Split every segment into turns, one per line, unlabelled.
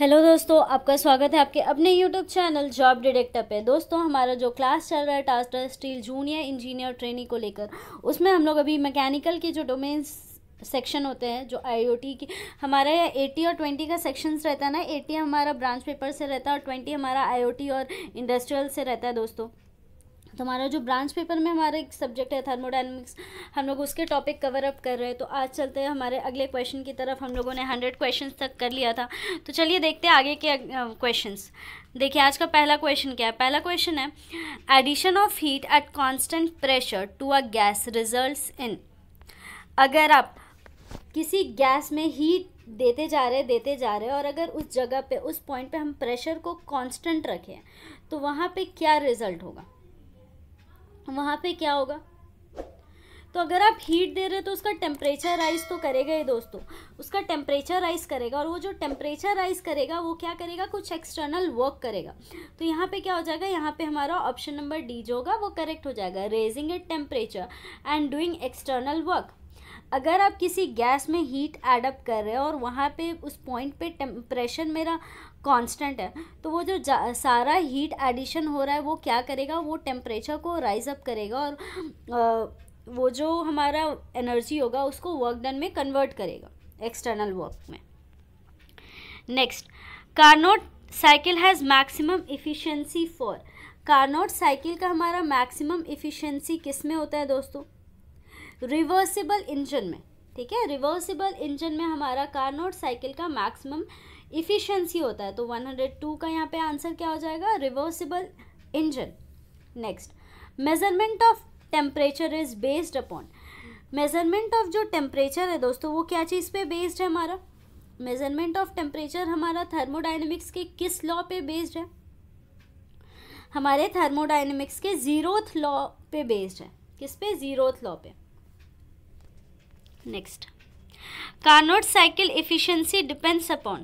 hello दोस्तों आपका स्वागत है आपके अपने यूट्यूब चैनल जॉब डिटेक्टर पे दोस्तों हमारा जो क्लास चल रहा है टास्टर स्टील जूनियर इंजीनियर ट्रेनिंग को लेकर उसमें हम लोग अभी मैकेनिकल के जो डोमेन्स सेक्शन होते हैं जो आईओटी की हमारे यहाँ एटी और ट्वेंटी का सेक्शंस रहता है ना एटी हमारा ब्रांच पेपर से रहता है और ट्वेंटी हमारा आईओटी और इंडस्ट्रियल से रहता है दोस्तों तो हमारा जो ब्रांच पेपर में हमारा एक सब्जेक्ट है थर्मोडाइनमिक्स हम लोग उसके टॉपिक कवर अप कर रहे हैं तो आज चलते हैं हमारे अगले क्वेश्चन की तरफ हम लोगों ने हंड्रेड क्वेश्चन तक कर लिया था तो चलिए देखते हैं आगे के क्वेश्चंस देखिए आज का पहला क्वेश्चन क्या है पहला क्वेश्चन है addition of heat at constant pressure to a gas result in अगर आप किसी गैस में हीट देते जा रहे देते जा रहे और अगर उस जगह पर उस पॉइंट पर हम प्रेशर को कॉन्स्टेंट रखें तो वहाँ पर क्या रिजल्ट होगा वहाँ पे क्या होगा तो अगर आप हीट दे रहे हो तो उसका टेम्परेचर राइज तो करेगा ही दोस्तों उसका टेम्परेचर राइज करेगा और वो जो टेम्परेचर राइज करेगा वो क्या करेगा कुछ एक्सटर्नल वर्क करेगा तो यहाँ पे क्या हो जाएगा यहाँ पे हमारा ऑप्शन नंबर डी जो होगा वो करेक्ट हो जाएगा raising at temperature and doing external work अगर आप किसी गैस में हीट एडअप कर रहे हो और वहाँ पे उस पॉइंट पे टेम्परेचर मेरा कांस्टेंट है तो वो जो सारा हीट एडिशन हो रहा है वो क्या करेगा वो टेम्परेचर को राइज अप करेगा और आ, वो जो हमारा एनर्जी होगा उसको वर्क डन में कन्वर्ट करेगा एक्सटर्नल वर्क में next Carnot cycle has maximum efficiency for Carnot cycle का हमारा मैक्सिमम इफ़िशेंसी किस में होता है दोस्तों रिवर्सिबल इंजन में ठीक है रिवर्सिबल इंजन में हमारा नोट साइकिल का मैक्सिमम इफ़िशेंसी होता है तो 102 का यहाँ पे आंसर क्या हो जाएगा reversible engine next measurement of temperature is based upon measurement of जो टेम्परेचर है दोस्तों वो क्या चीज़ पे बेस्ड है हमारा मेजरमेंट ऑफ टेम्परेचर हमारा थर्मोडाइनमिक्स के किस लॉ पे बेस्ड है हमारे थर्मोडाइनमिक्स के ज़ीरोथ लॉ पे बेस्ड है किस पे ज़ीरोथ लॉ पे next Carnot cycle efficiency depends upon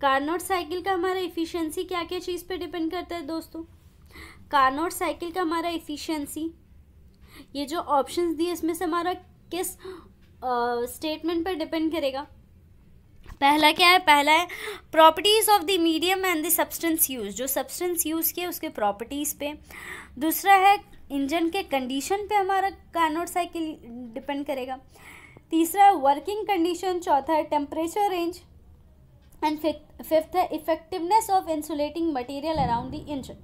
Carnot cycle का हमारा इफिशियंसी क्या क्या चीज़ पे डिपेंड करता है दोस्तों कार्नोट साइकिल का हमारा इफिशियंसी ये जो ऑप्शंस दिए इसमें से हमारा किस स्टेटमेंट पर डिपेंड करेगा पहला क्या है पहला है properties of the medium and the substance use जो सब्सटेंस यूज़ किए उसके प्रॉपर्टीज़ पे दूसरा है इंजन के कंडीशन पे हमारा कार्नोट साइकिल डिपेंड करेगा तीसरा है वर्किंग कंडीशन चौथा है टेम्परेचर रेंज एंड फिफ्थ है effectiveness of insulating material around the engine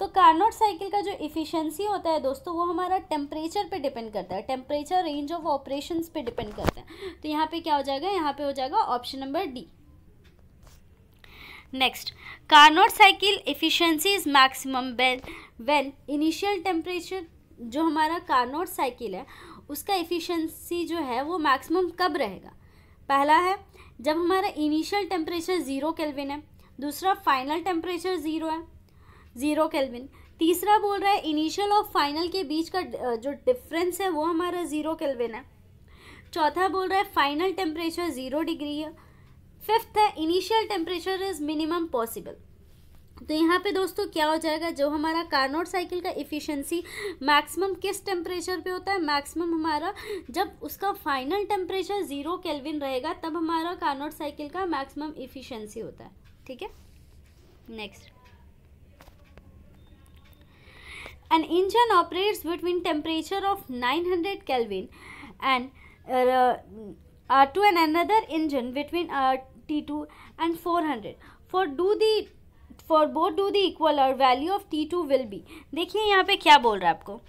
तो कार्नोट साइकिल का जो इफ़िशेंसी होता है दोस्तों वो हमारा टेम्परेचर पे डिपेंड करता है टेम्परेचर रेंज ऑफ ऑपरेशन पे डिपेंड करता है तो यहाँ पे क्या हो जाएगा यहाँ पे हो जाएगा option number D next Carnot cycle efficiency is maximum when initial temperature जो हमारा कार्नोट साइकिल है उसका एफिशिएंसी जो है वो मैक्सिमम कब रहेगा पहला है जब हमारा इनिशियल टेम्परेचर ज़ीरो केल्विन है दूसरा फाइनल टेम्परेचर ज़ीरो है ज़ीरो केल्विन तीसरा बोल रहा है इनिशियल और फाइनल के बीच का जो डिफरेंस है वो हमारा ज़ीरो केल्विन है चौथा बोल रहा है फाइनल टेम्परेचर ज़ीरो डिग्री है फिफ्थ है initial temperature is minimum possible तो यहाँ पे दोस्तों क्या हो जाएगा जो हमारा कार्नोट साइकिल का इफ़िशेंसी मैक्सिमम किस टेम्परेचर पे होता है मैक्सिमम हमारा जब उसका फाइनल टेम्परेचर ज़ीरो केल्विन रहेगा तब हमारा कार्नोट साइकिल का मैक्सिमम इफ़िशेंसी होता है ठीक है next an engine operates between temperature of 900 hundred and and two an another engine between T two and four hundred for do the for both do the equal or value of T two will be देखिए यहाँ पे क्या बोल रहा है आपको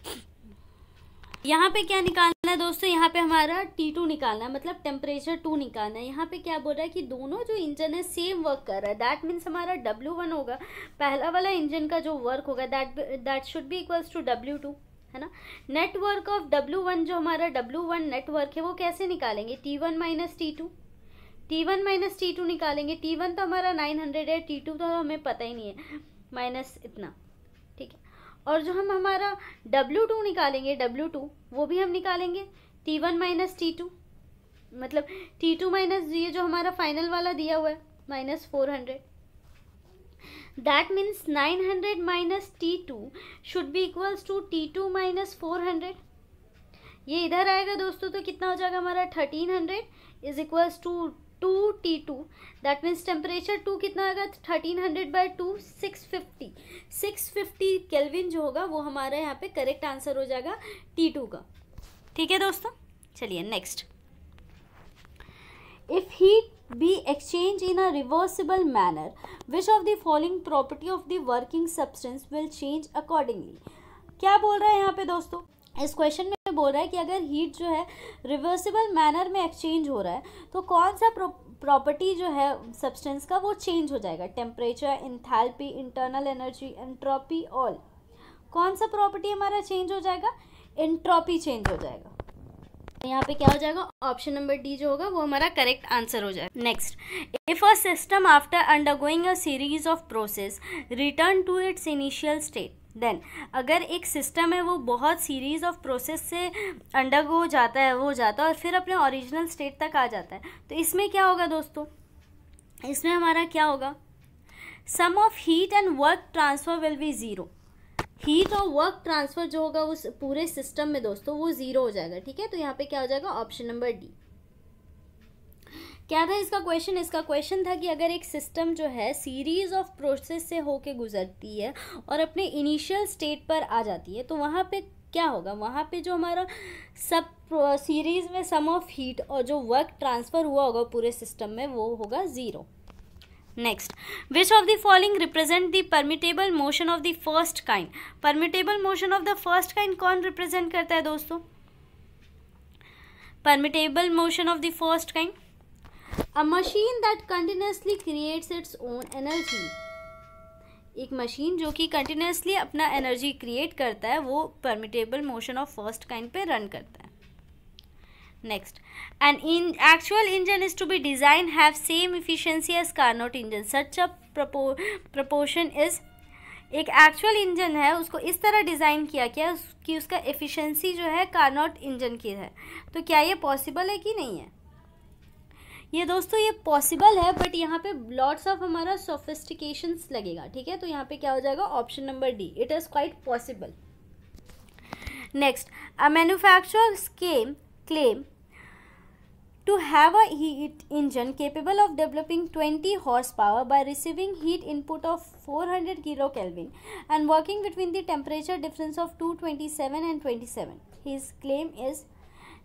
यहाँ पे क्या निकालना है दोस्तों यहाँ पे हमारा टी टू निकालना है मतलब टेम्परेचर टू निकालना है यहाँ पे क्या बोल रहा है कि दोनों जो इंजन है सेम वर्क कर रहा है दैट मीन्स हमारा डब्ल्यू वन होगा पहला वाला इंजन का जो वर्क होगा that that should be equals to W two है ना नेटवर्क ऑफ डब्ल्यू वन जो हमारा डब्ल्यू वन नेटवर्क है वो कैसे निकालेंगे T one minus T two T one minus T two निकालेंगे टी वन तो हमारा नाइन हंड्रेड है टी टू तो हमें पता ही नहीं है माइनस इतना ठीक है और जो हम हमारा डब्ल्यू टू निकालेंगे डब्ल्यू टू वो भी हम निकालेंगे T one minus T two मतलब टी टू माइनस ये जो हमारा फाइनल वाला दिया हुआ है minus four hundred that means nine hundred minus T two should be equals to T two minus four hundred ये इधर आएगा दोस्तों तो कितना हो जाएगा हमारा thirteen hundred is equals to two T two that means temperature to कितना आएगा thirteen hundred by two six fifty six fifty kelvin जो होगा वो हमारा यहाँ पे करेक्ट आंसर हो जाएगा टी टू का ठीक है दोस्तों चलिए next if heat be exchange in a reversible manner which of the following property of the working substance will change accordingly क्या बोल रहा है यहाँ पे दोस्तों इस क्वेश्चन में बोल रहा है कि अगर हीट जो है रिवर्सिबल मैनर में एक्सचेंज हो रहा है तो कौन सा प्रॉपर्टी जो है सब्सटेंस का वो चेंज हो जाएगा temperature enthalpy internal energy entropy all कौन सा प्रॉपर्टी हमारा चेंज हो जाएगा एंट्रॉपी चेंज हो जाएगा तो यहाँ पे क्या हो जाएगा ऑप्शन नंबर डी जो होगा वो हमारा करेक्ट आंसर हो जाएगा next if a system after undergoing a series of process return to its initial state then अगर एक सिस्टम है वो बहुत सीरीज ऑफ प्रोसेस से अंडरगो जाता है वो जाता है और फिर अपने ओरिजिनल स्टेट तक आ जाता है तो इसमें क्या होगा दोस्तों इसमें हमारा क्या होगा sum of heat and work transfer will be zero heat और वर्क ट्रांसफ़र जो होगा उस पूरे सिस्टम में दोस्तों वो ज़ीरो हो जाएगा ठीक है तो यहाँ पे क्या हो जाएगा ऑप्शन नंबर डी क्या था इसका क्वेश्चन इसका क्वेश्चन था कि अगर एक सिस्टम जो है सीरीज ऑफ प्रोसेस से होके गुजरती है और अपने इनिशियल स्टेट पर आ जाती है तो वहाँ पे क्या होगा वहाँ पे जो हमारा सब सीरीज़ में सम ऑफ हीट और जो वर्क ट्रांसफ़र हुआ होगा पूरे सिस्टम में वो होगा zero next which of the following represent the perpetual motion of the first kind perpetual motion of the first kind कौन रिप्रेजेंट करता है दोस्तों perpetual motion of the first kind a machine that continuously creates its own energy एक machine जो कि continuously अपना energy create करता है वो perpetual motion of first kind पे रन करता है next an in actual engine is to be design have same efficiency as Carnot engine such a proportion is एक एक्चुअल इंजन है उसको इस तरह डिज़ाइन किया गया कि उसका एफिशिएंसी जो है कार्नोट इंजन की है तो क्या ये पॉसिबल है कि नहीं है ये दोस्तों ये पॉसिबल है बट यहाँ पे लॉट्स ऑफ हमारा सोफिस्टिकेशन लगेगा ठीक है तो यहाँ पे क्या हो जाएगा option number D it is quite possible next a manufacturer स्केम claim to have a heat engine capable of developing twenty horsepower by receiving heat input of four hundred kilo kelvin and working between the temperature difference of two twenty seven and twenty seven his claim is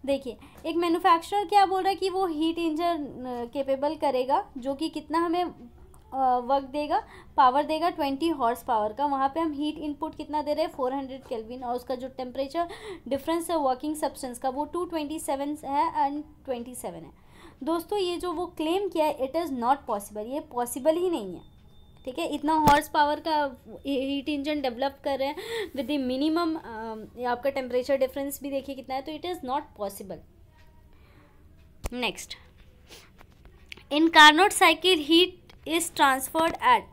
देखिए एक manufacturer क्या बोल रहा है कि वो heat engine capable करेगा जो कि कितना हमें वर्क देगा पावर देगा ट्वेंटी हॉर्स पावर का वहाँ पे हम हीट इनपुट कितना दे रहे हैं फोर हंड्रेड केल्विन और उसका जो टेम्परेचर डिफरेंस है वर्किंग सब्सटेंस का वो टू ट्वेंटी सेवन है एंड ट्वेंटी सेवन है दोस्तों ये जो वो क्लेम किया है इट इज़ नॉट पॉसिबल ये पॉसिबल ही नहीं है ठीक है इतना हॉर्स पावर का हीट इंजन डेवलप कर रहे हैं विद द मिनिमम आपका टेम्परेचर डिफरेंस भी देखिए कितना है तो it is not possible next in Carnot cycle heat is transferred eight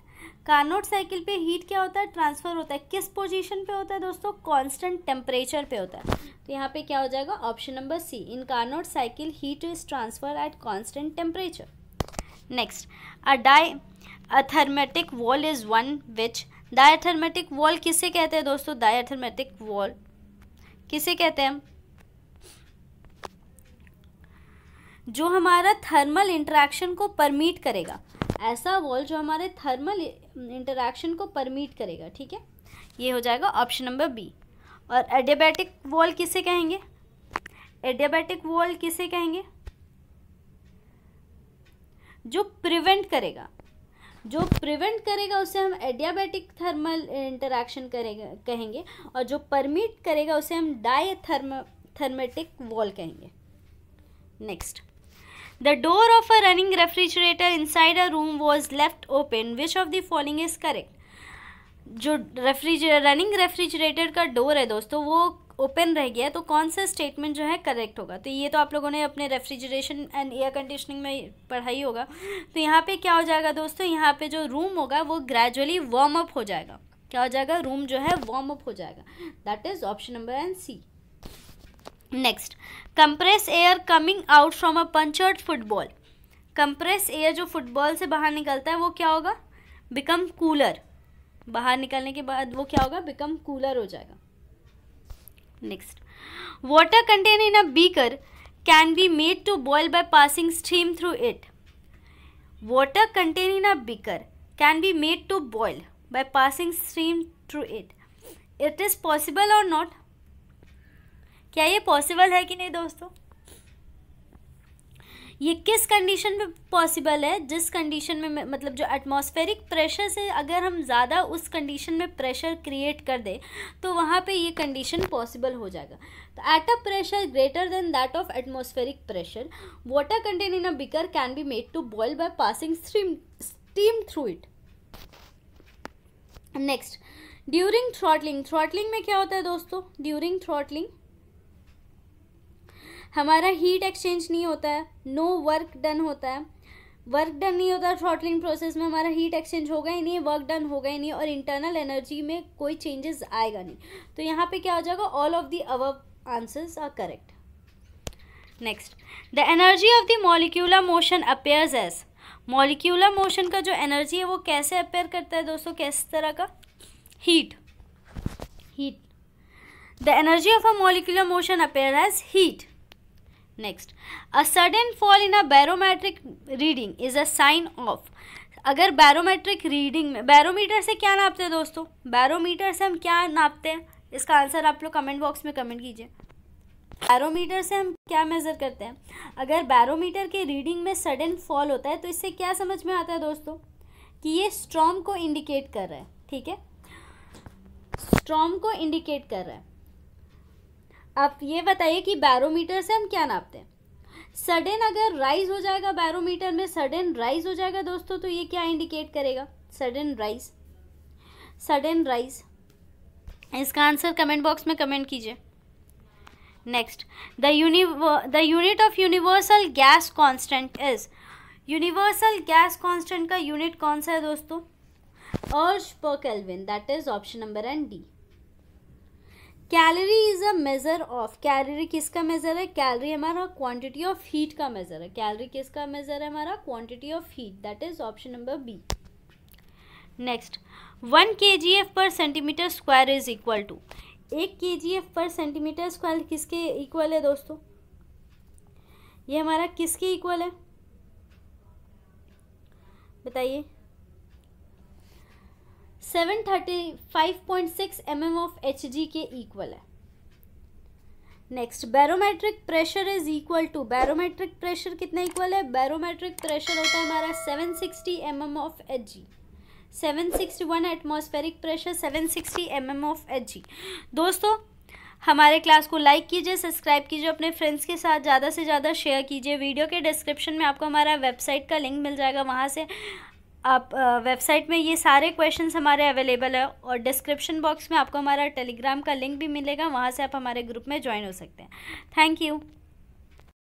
Carnot cycle पे हीट क्या होता है ट्रांसफ़र होता है किस पोजीशन पे होता है दोस्तों कांस्टेंट टेम्परेचर पे होता है तो यहाँ पे क्या हो जाएगा option number C in Carnot cycle heat is transfer at constant temperature next a diathermic wall is one which diathermic wall किसे कहते हैं दोस्तों डायथर्मेटिक वॉल किसे कहते हैं जो हमारा थर्मल इंटरेक्शन को परमिट करेगा ऐसा वॉल जो हमारे थर्मल इंटरेक्शन को परमिट करेगा ठीक है ये हो जाएगा ऑप्शन नंबर बी और एडियाबैटिक वॉल किसे कहेंगे एडियाबैटिक वॉल किसे कहेंगे जो प्रिवेंट करेगा जो प्रिवेंट करेगा उसे हम एडियाबैटिक थर्मल इंटरेक्शन करेगा कहेंगे और जो परमिट करेगा उसे हम डाई थर्म थर्मेटिक वॉल कहेंगे next door of a running refrigerator inside a room was left open which of the following is correct जो रेफ्रिज रनिंग रेफ्रिजरेटर का डोर है दोस्तों वो ओपन रह गया तो कौन सा स्टेटमेंट जो है करेक्ट होगा तो ये तो आप लोगों ने अपने रेफ्रिजरेशन एंड एयर कंडीशनिंग में पढ़ाई होगा तो यहाँ पे क्या हो जाएगा दोस्तों यहाँ पे जो रूम होगा वो ग्रेजुअली वार्म अप हो जाएगा क्या हो जाएगा रूम जो है वार्म अप हो जाएगा that is option number and C next compress air coming out from a punctured football compress air जो फुटबॉल से बाहर निकलता है वो क्या होगा बिकम कूलर बाहर निकलने के बाद वो क्या होगा बिकम कूलर हो जाएगा next water contain in a beaker can be made to boil by passing steam through it water contain in a beaker can be made to boil by passing steam through it it is possible or not क्या ये possible है कि नहीं दोस्तों ये किस condition में possible है जिस कंडीशन में मतलब जो एटमॉस्फेरिक प्रेशर से अगर हम ज़्यादा उस कंडीशन में प्रेशर क्रिएट कर दें तो वहाँ पे ये कंडीशन पॉसिबल हो जाएगा तो at a pressure greater than that of atmospheric pressure water contain in a beaker can be made to boil by passing steam steam through it next during throttling throttling में क्या होता है दोस्तों during throttling हमारा heat exchange नहीं होता है no work done होता है वर्क डन नहीं होता थ्रॉटलिंग प्रोसेस में हमारा हीट एक्सचेंज होगा ही नहीं वर्क डन होगा ही नहीं और इंटरनल एनर्जी में कोई चेंजेस आएगा नहीं तो यहाँ पे क्या हो जाएगा all of the above answers are correct next the energy of the molecular motion appears as molecular motion का जो एनर्जी है वो कैसे अपेयर करता है दोस्तों किस तरह का heat heat the energy of a molecular motion appear as heat next a sudden fall in a barometric reading is a sign of अगर बैरोमेट्रिक रीडिंग में बैरोमीटर से क्या नापते हैं दोस्तों बैरोमीटर से हम क्या नापते हैं इसका आंसर आप लोग कमेंट बॉक्स में कमेंट कीजिए बैरोमीटर से हम क्या मेज़र करते हैं अगर बैरोमीटर के रीडिंग में सडन फॉल होता है तो इससे क्या समझ में आता है दोस्तों कि ये स्ट्रॉम को इंडिकेट कर रहा है ठीक है स्ट्रॉम को इंडिकेट कर रहा है आप ये बताइए कि बैरोमीटर से हम क्या नापते हैं सडन अगर राइज हो जाएगा बैरोमीटर में सडन राइज हो जाएगा दोस्तों तो ये क्या इंडिकेट करेगा सडन राइज सडन राइज इसका आंसर कमेंट बॉक्स में कमेंट कीजिए next the the unit of universal gas constant is universal gas constant का यूनिट कौन सा है दोस्तों erg per kelvin that is option number and D calorie is a measure of calorie किसका measure है calorie हमारा quantity of heat का measure है कैलोरी किसका मेज़र है हमारा quantity of heat that is option number B next one K G F per centimetre square is equal to एक K G F per centimetre square किसके equal है दोस्तों ये हमारा किसके इक्वल है बताइए seven thirty five point six M M of H G के इक्वल है next barometric pressure is equal to barometric pressure कितना इक्वल है बैरोमेट्रिक प्रेशर होता है हमारा seven sixty M M of H G seven sixty one atmospheric pressure seven sixty M M of H G दोस्तों हमारे class को like कीजिए subscribe कीजिए अपने फ्रेंड्स के साथ ज़्यादा से ज़्यादा शेयर कीजिए वीडियो के डिस्क्रिप्शन में आपको हमारा वेबसाइट का लिंक मिल जाएगा वहाँ से आप वेबसाइट में ये सारे क्वेश्चंस हमारे अवेलेबल है और डिस्क्रिप्शन बॉक्स में आपको हमारा टेलीग्राम का लिंक भी मिलेगा वहाँ से आप हमारे ग्रुप में ज्वाइन हो सकते हैं थैंक यू